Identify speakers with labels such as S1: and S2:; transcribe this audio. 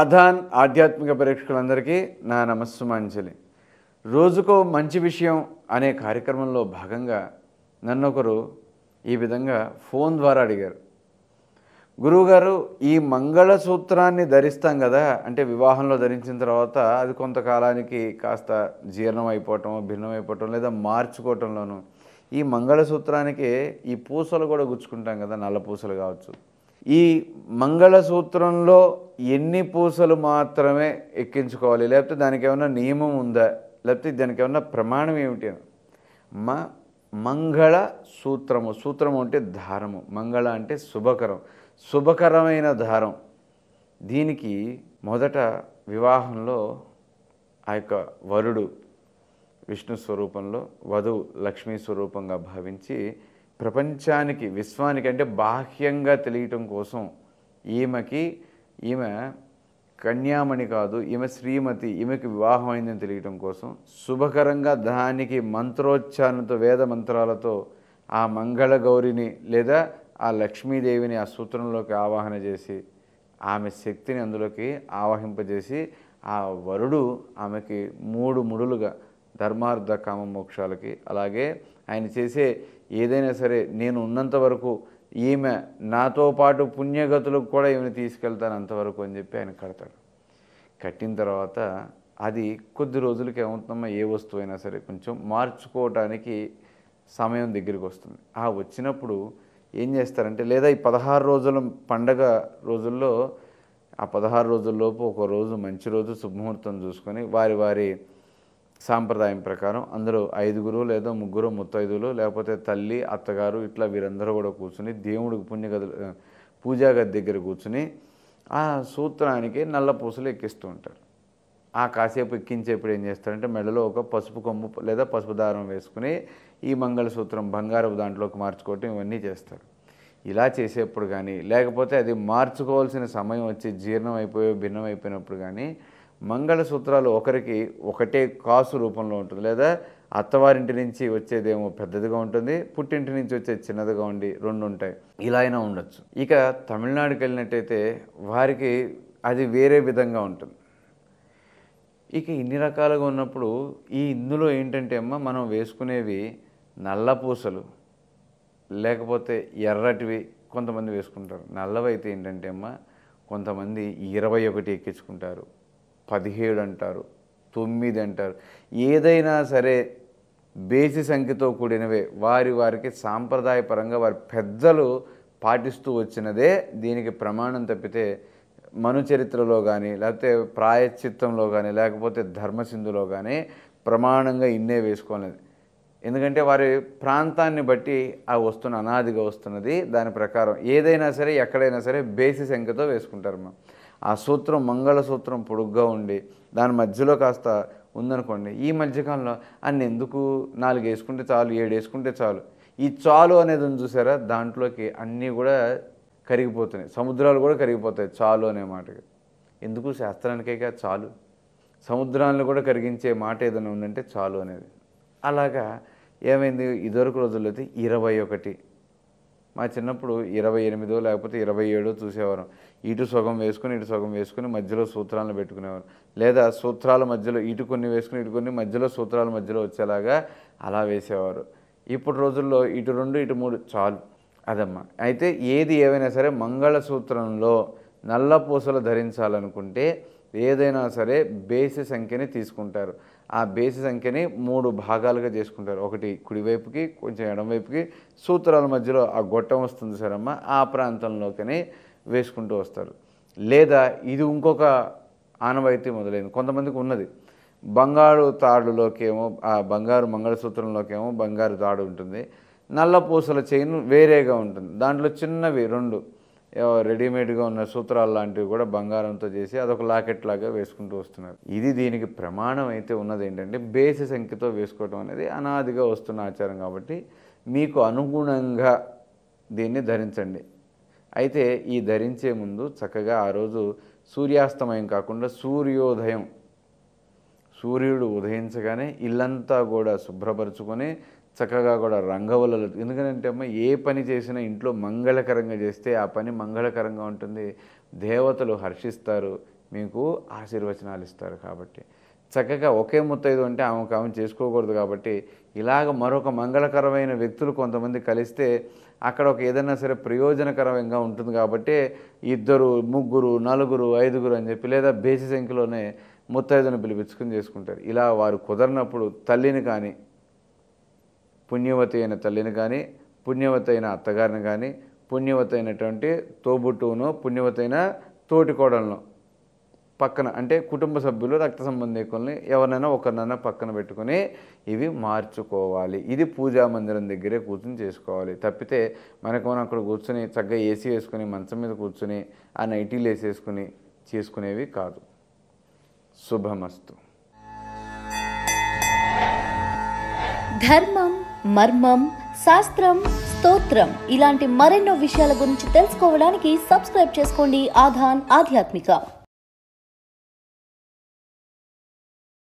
S1: ఆధాన్ ఆధ్యాత్మిక ప్రేక్షకులందరికీ నా నమస్సుమాంజలి రోజుకో మంచి విషయం అనే కార్యక్రమంలో భాగంగా నన్నొకరు ఈ విధంగా ఫోన్ ద్వారా అడిగారు గురువుగారు ఈ మంగళసూత్రాన్ని ధరిస్తాం కదా అంటే వివాహంలో ధరించిన తర్వాత అది కొంతకాలానికి కాస్త జీర్ణం అయిపోవటం భిన్నమైపోవటం లేదా మార్చుకోవటంలోనూ ఈ మంగళసూత్రానికి ఈ పూసలు కూడా గుచ్చుకుంటాం కదా నల్ల పూసలు కావచ్చు ఈ మంగళసూత్రంలో ఎన్ని పూసలు మాత్రమే ఎక్కించుకోవాలి లేకపోతే దానికి ఏమైనా నియమం ఉందా లేకపోతే దానికి ఏమన్నా ప్రమాణం ఏమిటి మా మంగళ సూత్రము సూత్రము అంటే దారము మంగళ అంటే శుభకరం శుభకరమైన దారం దీనికి మొదట వివాహంలో ఆ యొక్క వరుడు విష్ణు స్వరూపంలో వధువు లక్ష్మీ స్వరూపంగా భావించి ప్రపంచానికి విశ్వానికి అంటే బాహ్యంగా తెలియటం కోసం ఈమెకి ఈమె కన్యామణి కాదు ఈమె శ్రీమతి ఈమెకి వివాహం అయిందని తెలియటం కోసం శుభకరంగా దానికి మంత్రోచ్చారణతో వేద మంత్రాలతో ఆ మంగళ గౌరిని లేదా ఆ లక్ష్మీదేవిని ఆ సూత్రంలోకి ఆవాహన చేసి ఆమె శక్తిని అందులోకి ఆవాహింపజేసి ఆ వరుడు ఆమెకి మూడు ముడులుగా ధర్మార్థ కామ మోక్షాలకి అలాగే ఆయన చేసే ఏదైనా సరే నేను ఉన్నంత వరకు ఈమె నాతో పాటు పుణ్యగతులకు కూడా ఈమెను తీసుకెళ్తాను అంతవరకు అని చెప్పి ఆయన కడతాడు కట్టిన తర్వాత అది కొద్ది రోజులకి ఏమవుతుందమ్మా ఏ వస్తువు అయినా సరే కొంచెం మార్చుకోవటానికి సమయం దగ్గరికి వస్తుంది ఆ వచ్చినప్పుడు ఏం చేస్తారంటే లేదా ఈ పదహారు రోజుల పండగ రోజుల్లో ఆ పదహారు రోజుల్లోపు ఒక రోజు మంచి రోజు శుభముహూర్తం చూసుకొని వారి వారి సాంప్రదాయం ప్రకారం అందరూ ఐదుగురు లేదా ముగ్గురు ముత్తైదులు లేకపోతే తల్లి అత్తగారు ఇట్లా వీరందరూ కూడా కూర్చుని దేవుడికి పుణ్య పూజాగది పూజా దగ్గర కూర్చుని ఆ సూత్రానికి నల్ల పూసలు ఎక్కిస్తూ ఉంటారు ఆ కాసేపు ఎక్కించేప్పుడు ఏం చేస్తారంటే మెడలో ఒక పసుపు కొమ్ము లేదా పసుపు దారం వేసుకుని ఈ మంగళసూత్రం బంగారపు దాంట్లోకి మార్చుకోవటం ఇవన్నీ చేస్తారు ఇలా చేసేప్పుడు కానీ లేకపోతే అది మార్చుకోవాల్సిన సమయం వచ్చి జీర్ణం అయిపోయి భిన్నం అయిపోయినప్పుడు కానీ మంగళసూత్రాలు ఒకరికి ఒకటే కాసు రూపంలో ఉంటుంది లేదా అత్తవారింటి నుంచి వచ్చేదేమో పెద్దదిగా ఉంటుంది పుట్టింటి నుంచి వచ్చేది చిన్నదిగా ఉండి రెండు ఉంటాయి ఇలా అయినా ఉండొచ్చు ఇక తమిళనాడుకి వెళ్ళినట్టయితే వారికి అది వేరే విధంగా ఉంటుంది ఇక ఇన్ని రకాలుగా ఉన్నప్పుడు ఈ ఇందులో ఏంటంటే అమ్మ మనం వేసుకునేవి నల్ల పూసలు లేకపోతే ఎర్రటివి కొంతమంది వేసుకుంటారు నల్లవైతే ఏంటంటే అమ్మ కొంతమంది ఇరవై ఒకటి ఎక్కించుకుంటారు పదిహేడు అంటారు తొమ్మిది అంటారు ఏదైనా సరే బేసి సంఖ్యతో కూడినవే వారి వారికి సాంప్రదాయపరంగా వారి పెద్దలు పాటిస్తూ వచ్చినదే దీనికి ప్రమాణం తప్పితే మనుచరిత్రలో కానీ లేకపోతే ప్రాయశ్చిత్తంలో కానీ లేకపోతే ధర్మసింధులో కానీ ప్రమాణంగా ఇన్నే వేసుకోలేదు ఎందుకంటే వారి ప్రాంతాన్ని బట్టి ఆ వస్తున్న అనాదిగా వస్తున్నది దాని ప్రకారం ఏదైనా సరే ఎక్కడైనా సరే బేసి సంఖ్యతో వేసుకుంటారు మనం ఆ సూత్రం మంగళసూత్రం పొడుగ్గా ఉండి దాని మధ్యలో కాస్త ఉందనుకోండి ఈ మధ్యకాలంలో అన్ని ఎందుకు నాలుగు వేసుకుంటే చాలు ఏడు వేసుకుంటే చాలు ఈ చాలు అనేది ఉంది చూసారా దాంట్లోకి అన్నీ కూడా కరిగిపోతున్నాయి సముద్రాలు కూడా కరిగిపోతాయి చాలు అనే మాటకి ఎందుకు శాస్త్రానికేగా చాలు సముద్రాలను కూడా కరిగించే మాట ఏదైనా ఉందంటే చాలు అనేది అలాగా ఏమైంది ఇదివరకు రోజుల్లో అయితే ఇరవై ఒకటి మా చిన్నప్పుడు ఇరవై ఎనిమిదో లేకపోతే ఇరవై ఏడో చూసేవారం ఇటు సగం వేసుకుని ఇటు సగం వేసుకుని మధ్యలో సూత్రాలను పెట్టుకునేవారు లేదా సూత్రాల మధ్యలో ఇటు కొన్ని వేసుకుని ఇటు కొన్ని మధ్యలో సూత్రాల మధ్యలో వచ్చేలాగా అలా వేసేవారు ఇప్పుడు రోజుల్లో ఇటు రెండు ఇటు మూడు చాలు అదమ్మా అయితే ఏది ఏవైనా సరే మంగళసూత్రంలో నల్ల పూసలు ధరించాలనుకుంటే ఏదైనా సరే బేసి సంఖ్యని తీసుకుంటారు ఆ బేసి సంఖ్యని మూడు భాగాలుగా చేసుకుంటారు ఒకటి కుడివైపుకి కొంచెం ఎడమవైపుకి సూత్రాల మధ్యలో ఆ గొట్టం వస్తుంది సరమ్మ ఆ ప్రాంతంలోకి వేసుకుంటూ వస్తారు లేదా ఇది ఇంకొక ఆనవాయితీ మొదలైంది కొంతమందికి ఉన్నది బంగారు తాడులోకేమో ఆ బంగారు మంగళసూత్రంలోకేమో బంగారు తాడు ఉంటుంది నల్ల పూసల చైన్ వేరేగా ఉంటుంది దాంట్లో చిన్నవి రెండు రెడీమేడ్గా ఉన్న సూత్రాలు లాంటివి కూడా బంగారంతో చేసి అదొక లాకెట్ లాగా వేసుకుంటూ వస్తున్నారు ఇది దీనికి ప్రమాణం అయితే ఉన్నది ఏంటంటే బేసి సంఖ్యతో వేసుకోవడం అనేది అనాదిగా వస్తున్న ఆచారం కాబట్టి మీకు అనుగుణంగా దీన్ని ధరించండి అయితే ఈ ధరించే ముందు చక్కగా ఆ రోజు సూర్యాస్తమయం కాకుండా సూర్యోదయం సూర్యుడు ఉదయించగానే ఇల్లంతా కూడా శుభ్రపరచుకొని చక్కగా కూడా రంగవల్లలు ఎందుకంటే అమ్మ ఏ పని చేసినా ఇంట్లో మంగళకరంగా చేస్తే ఆ పని మంగళకరంగా ఉంటుంది దేవతలు హర్షిస్తారు మీకు ఆశీర్వచనాలు ఇస్తారు కాబట్టి చక్కగా ఒకే ముత్తైదు అంటే ఆమె ఆమె చేసుకోకూడదు కాబట్టి ఇలాగ మరొక మంగళకరమైన వ్యక్తులు కొంతమంది కలిస్తే అక్కడ ఒక ఏదైనా సరే ప్రయోజనకరంగా ఉంటుంది కాబట్టి ఇద్దరు ముగ్గురు నలుగురు ఐదుగురు అని చెప్పి లేదా బేసి సంఖ్యలోనే ముత్తైదును పిలిపించుకుని చేసుకుంటారు ఇలా వారు కుదరినప్పుడు తల్లిని కానీ పుణ్యవతి అయిన తల్లిని కానీ పుణ్యవతి అయిన అత్తగారిని కానీ పుణ్యవతైనటువంటి అయినటువంటి తోబుట్టువును పుణ్యవతైన అయిన తోటికోడలను పక్కన అంటే కుటుంబ సభ్యులు రక్త సంబంధికుల్ని ఎవరినైనా ఒకరినైనా పక్కన పెట్టుకుని ఇవి మార్చుకోవాలి ఇది పూజా మందిరం దగ్గరే కూర్చుని చేసుకోవాలి తప్పితే మనకు మనం అక్కడ కూర్చొని చక్కగా ఏసీ వేసుకుని మంచం మీద కూర్చుని ఆ నైటీలు వేసేసుకుని చేసుకునేవి కాదు శుభమస్తు ధర్మం మర్మం శాస్త్రం స్తోత్రం ఇలాంటి మరెన్నో విషయాల గురించి తెలుసుకోవడానికి సబ్స్క్రైబ్ చేసుకోండి ఆధాన్ ఆధ్యాత్మిక